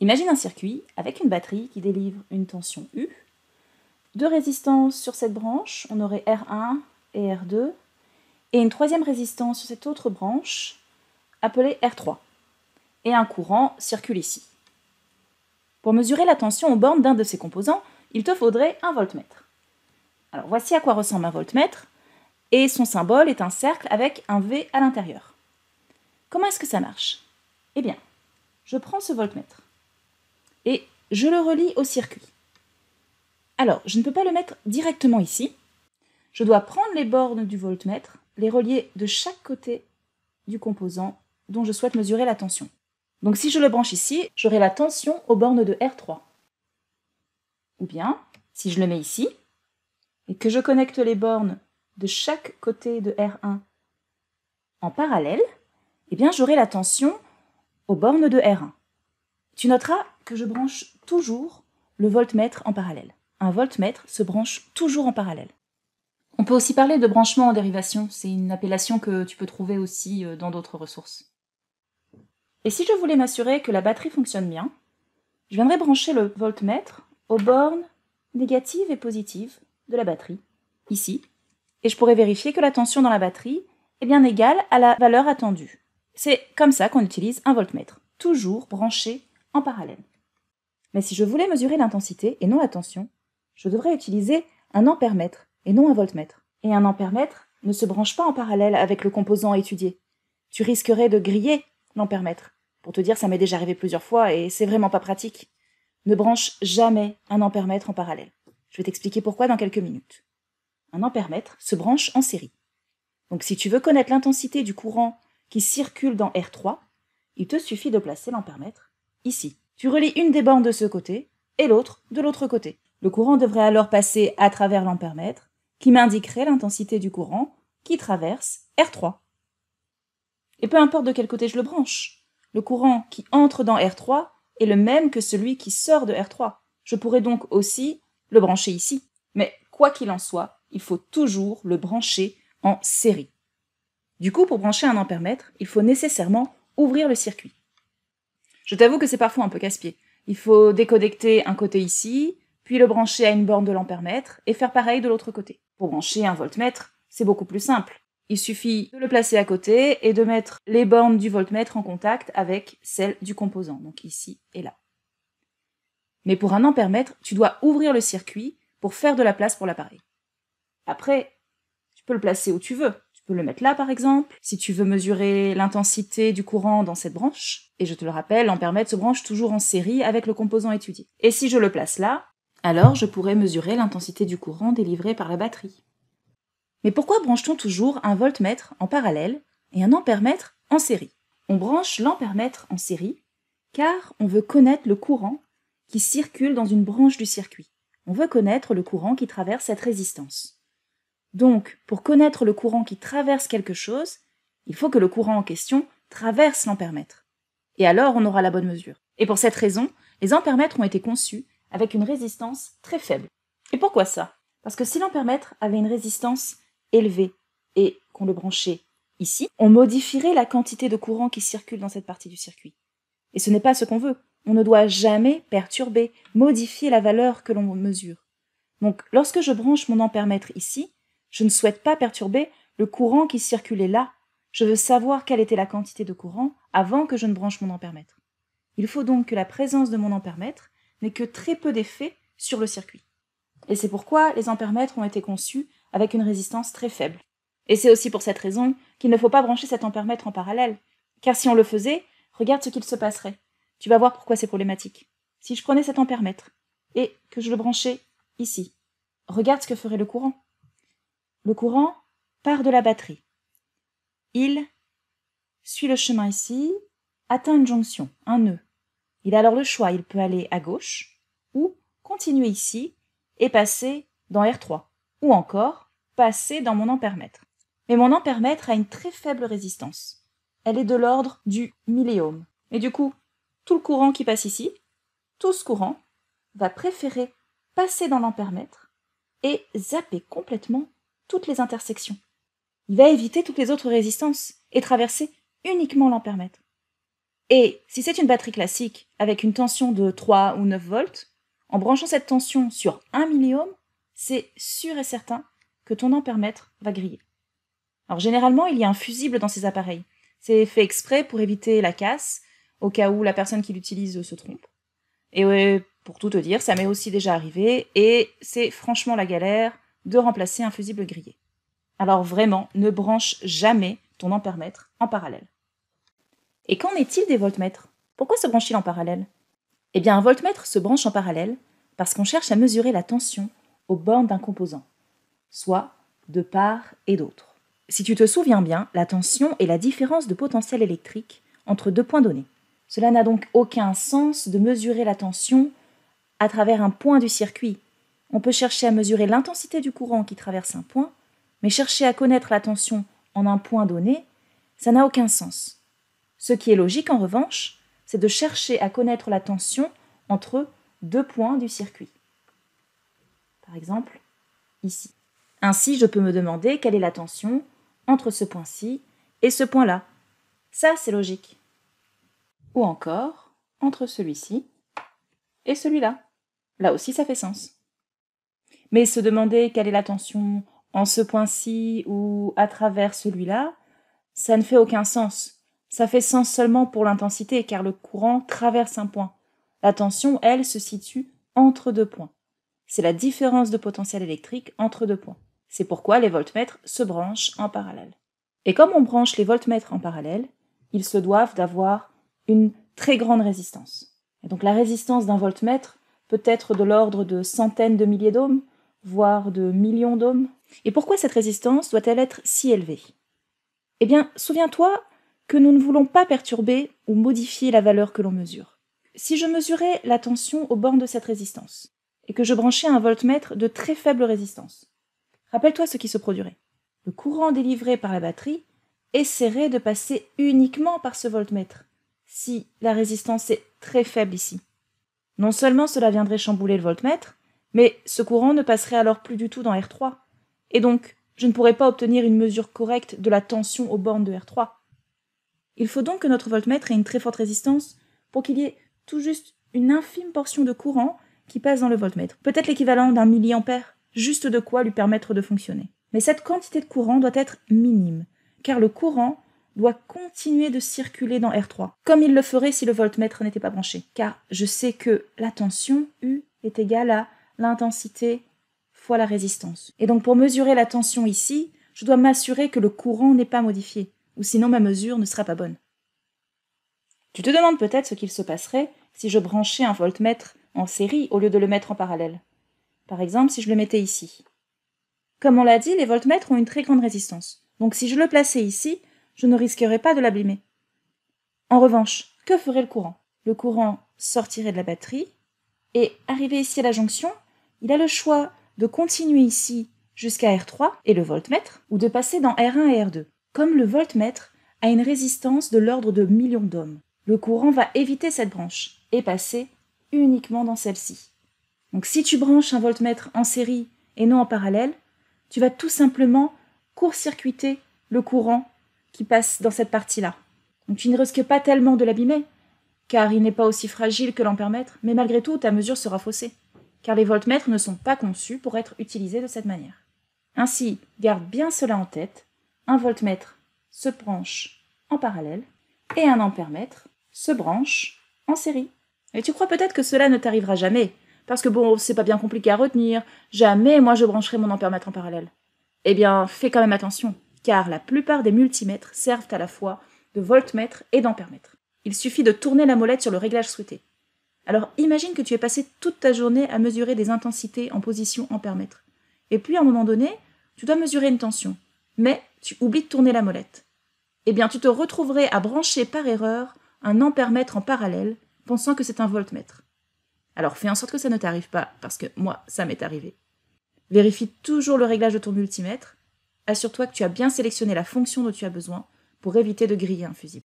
Imagine un circuit avec une batterie qui délivre une tension U. Deux résistances sur cette branche, on aurait R1 et R2, et une troisième résistance sur cette autre branche, appelée R3, et un courant circule ici. Pour mesurer la tension aux bornes d'un de ces composants, il te faudrait un voltmètre. Alors voici à quoi ressemble un voltmètre, et son symbole est un cercle avec un V à l'intérieur. Comment est-ce que ça marche Eh bien, je prends ce voltmètre et je le relie au circuit. Alors, je ne peux pas le mettre directement ici. Je dois prendre les bornes du voltmètre, les relier de chaque côté du composant dont je souhaite mesurer la tension. Donc si je le branche ici, j'aurai la tension aux bornes de R3. Ou bien, si je le mets ici, et que je connecte les bornes de chaque côté de R1 en parallèle, eh bien j'aurai la tension aux bornes de R1. Tu noteras que je branche toujours le voltmètre en parallèle. Un voltmètre se branche toujours en parallèle. On peut aussi parler de branchement en dérivation, c'est une appellation que tu peux trouver aussi euh, dans d'autres ressources. Et si je voulais m'assurer que la batterie fonctionne bien, je viendrais brancher le voltmètre aux bornes négatives et positives de la batterie, ici, et je pourrais vérifier que la tension dans la batterie est bien égale à la valeur attendue. C'est comme ça qu'on utilise un voltmètre, toujours branché en parallèle. Mais si je voulais mesurer l'intensité et non la tension, je devrais utiliser un ampèremètre et non un voltmètre. Et un ampèremètre ne se branche pas en parallèle avec le composant à étudier. Tu risquerais de griller l'ampèremètre. Pour te dire, ça m'est déjà arrivé plusieurs fois et c'est vraiment pas pratique. Ne branche jamais un ampèremètre en parallèle. Je vais t'expliquer pourquoi dans quelques minutes. Un ampèremètre se branche en série. Donc si tu veux connaître l'intensité du courant qui circule dans R3, il te suffit de placer l'ampèremètre ici. Tu relis une des bandes de ce côté et l'autre de l'autre côté. Le courant devrait alors passer à travers l'ampèremètre, qui m'indiquerait l'intensité du courant qui traverse R3. Et peu importe de quel côté je le branche, le courant qui entre dans R3 est le même que celui qui sort de R3. Je pourrais donc aussi le brancher ici. Mais quoi qu'il en soit, il faut toujours le brancher en série. Du coup, pour brancher un ampèremètre, il faut nécessairement ouvrir le circuit. Je t'avoue que c'est parfois un peu casse-pied. Il faut déconnecter un côté ici, puis le brancher à une borne de l'ampèremètre et faire pareil de l'autre côté. Pour brancher un voltmètre, c'est beaucoup plus simple. Il suffit de le placer à côté et de mettre les bornes du voltmètre en contact avec celles du composant, donc ici et là. Mais pour un ampèremètre, tu dois ouvrir le circuit pour faire de la place pour l'appareil. Après, tu peux le placer où tu veux, le mettre là, par exemple. Si tu veux mesurer l'intensité du courant dans cette branche, et je te le rappelle, lampère mètre se branche toujours en série avec le composant étudié. Et si je le place là, alors je pourrais mesurer l'intensité du courant délivré par la batterie. Mais pourquoi branche-t-on toujours un voltmètre en parallèle et un ampère-mètre en série On branche l'ampère-mètre en série car on veut connaître le courant qui circule dans une branche du circuit. On veut connaître le courant qui traverse cette résistance. Donc, pour connaître le courant qui traverse quelque chose, il faut que le courant en question traverse l'ampèremètre. Et alors, on aura la bonne mesure. Et pour cette raison, les ampermètres ont été conçus avec une résistance très faible. Et pourquoi ça Parce que si l'ampèremètre avait une résistance élevée et qu'on le branchait ici, on modifierait la quantité de courant qui circule dans cette partie du circuit. Et ce n'est pas ce qu'on veut. On ne doit jamais perturber, modifier la valeur que l'on mesure. Donc lorsque je branche mon ampermètre ici, je ne souhaite pas perturber le courant qui circulait là. Je veux savoir quelle était la quantité de courant avant que je ne branche mon ampèremètre. Il faut donc que la présence de mon ampèremètre n'ait que très peu d'effet sur le circuit. Et c'est pourquoi les ampèremètres ont été conçus avec une résistance très faible. Et c'est aussi pour cette raison qu'il ne faut pas brancher cet ampèremètre en parallèle, car si on le faisait, regarde ce qu'il se passerait. Tu vas voir pourquoi c'est problématique. Si je prenais cet ampèremètre et que je le branchais ici, regarde ce que ferait le courant. Le courant part de la batterie. Il suit le chemin ici, atteint une jonction, un nœud. Il a alors le choix, il peut aller à gauche ou continuer ici et passer dans R3 ou encore passer dans mon permettre Mais mon permettre a une très faible résistance. Elle est de l'ordre du milliohm. Et du coup, tout le courant qui passe ici, tout ce courant, va préférer passer dans l'ampère-mètre et zapper complètement toutes les intersections. Il va éviter toutes les autres résistances et traverser uniquement l'ampèremètre. Et si c'est une batterie classique avec une tension de 3 ou 9 volts, en branchant cette tension sur 1 milliohm, c'est sûr et certain que ton ampèremètre va griller. Alors généralement, il y a un fusible dans ces appareils. C'est fait exprès pour éviter la casse, au cas où la personne qui l'utilise se trompe. Et ouais, pour tout te dire, ça m'est aussi déjà arrivé, et c'est franchement la galère de remplacer un fusible grillé. Alors vraiment, ne branche jamais ton ampèremètre en parallèle. Et qu'en est-il des voltmètres Pourquoi se branche-t-il en parallèle Eh bien, un voltmètre se branche en parallèle parce qu'on cherche à mesurer la tension aux bornes d'un composant, soit de part et d'autre. Si tu te souviens bien, la tension est la différence de potentiel électrique entre deux points donnés. Cela n'a donc aucun sens de mesurer la tension à travers un point du circuit, on peut chercher à mesurer l'intensité du courant qui traverse un point, mais chercher à connaître la tension en un point donné, ça n'a aucun sens. Ce qui est logique en revanche, c'est de chercher à connaître la tension entre deux points du circuit. Par exemple, ici. Ainsi, je peux me demander quelle est la tension entre ce point-ci et ce point-là. Ça, c'est logique. Ou encore, entre celui-ci et celui-là. Là aussi, ça fait sens. Mais se demander quelle est la tension en ce point-ci ou à travers celui-là, ça ne fait aucun sens. Ça fait sens seulement pour l'intensité, car le courant traverse un point. La tension, elle, se situe entre deux points. C'est la différence de potentiel électrique entre deux points. C'est pourquoi les voltmètres se branchent en parallèle. Et comme on branche les voltmètres en parallèle, ils se doivent d'avoir une très grande résistance. Et donc la résistance d'un voltmètre peut être de l'ordre de centaines de milliers d'ohms, voire de millions d'hommes Et pourquoi cette résistance doit-elle être si élevée Eh bien, souviens-toi que nous ne voulons pas perturber ou modifier la valeur que l'on mesure. Si je mesurais la tension aux bornes de cette résistance, et que je branchais un voltmètre de très faible résistance, rappelle-toi ce qui se produirait. Le courant délivré par la batterie essaierait de passer uniquement par ce voltmètre, si la résistance est très faible ici. Non seulement cela viendrait chambouler le voltmètre, mais ce courant ne passerait alors plus du tout dans R3. Et donc, je ne pourrais pas obtenir une mesure correcte de la tension aux bornes de R3. Il faut donc que notre voltmètre ait une très forte résistance pour qu'il y ait tout juste une infime portion de courant qui passe dans le voltmètre, peut-être l'équivalent d'un milliampère, juste de quoi lui permettre de fonctionner. Mais cette quantité de courant doit être minime, car le courant doit continuer de circuler dans R3, comme il le ferait si le voltmètre n'était pas branché, car je sais que la tension U est égale à l'intensité fois la résistance. Et donc pour mesurer la tension ici, je dois m'assurer que le courant n'est pas modifié, ou sinon ma mesure ne sera pas bonne. Tu te demandes peut-être ce qu'il se passerait si je branchais un voltmètre en série au lieu de le mettre en parallèle. Par exemple, si je le mettais ici. Comme on l'a dit, les voltmètres ont une très grande résistance. Donc si je le plaçais ici, je ne risquerais pas de l'abîmer. En revanche, que ferait le courant Le courant sortirait de la batterie et, arrivé ici à la jonction, il a le choix de continuer ici jusqu'à R3 et le voltmètre, ou de passer dans R1 et R2. Comme le voltmètre a une résistance de l'ordre de millions d'hommes. le courant va éviter cette branche et passer uniquement dans celle-ci. Donc si tu branches un voltmètre en série et non en parallèle, tu vas tout simplement court-circuiter le courant qui passe dans cette partie-là. Donc tu ne risques pas tellement de l'abîmer, car il n'est pas aussi fragile que l'en permettre mais malgré tout, ta mesure sera faussée car les voltmètres ne sont pas conçus pour être utilisés de cette manière. Ainsi, garde bien cela en tête, un voltmètre se branche en parallèle et un ampèremètre se branche en série. Et tu crois peut-être que cela ne t'arrivera jamais, parce que bon, c'est pas bien compliqué à retenir, jamais moi je brancherai mon ampèremètre en parallèle. Eh bien, fais quand même attention, car la plupart des multimètres servent à la fois de voltmètre et d'ampèremètre. Il suffit de tourner la molette sur le réglage souhaité. Alors imagine que tu es passé toute ta journée à mesurer des intensités en position en mètre. Et puis à un moment donné, tu dois mesurer une tension. Mais tu oublies de tourner la molette. Eh bien, tu te retrouverais à brancher par erreur un ampère-mètre en parallèle, pensant que c'est un voltmètre. Alors fais en sorte que ça ne t'arrive pas, parce que moi, ça m'est arrivé. Vérifie toujours le réglage de ton multimètre. Assure-toi que tu as bien sélectionné la fonction dont tu as besoin pour éviter de griller un fusible.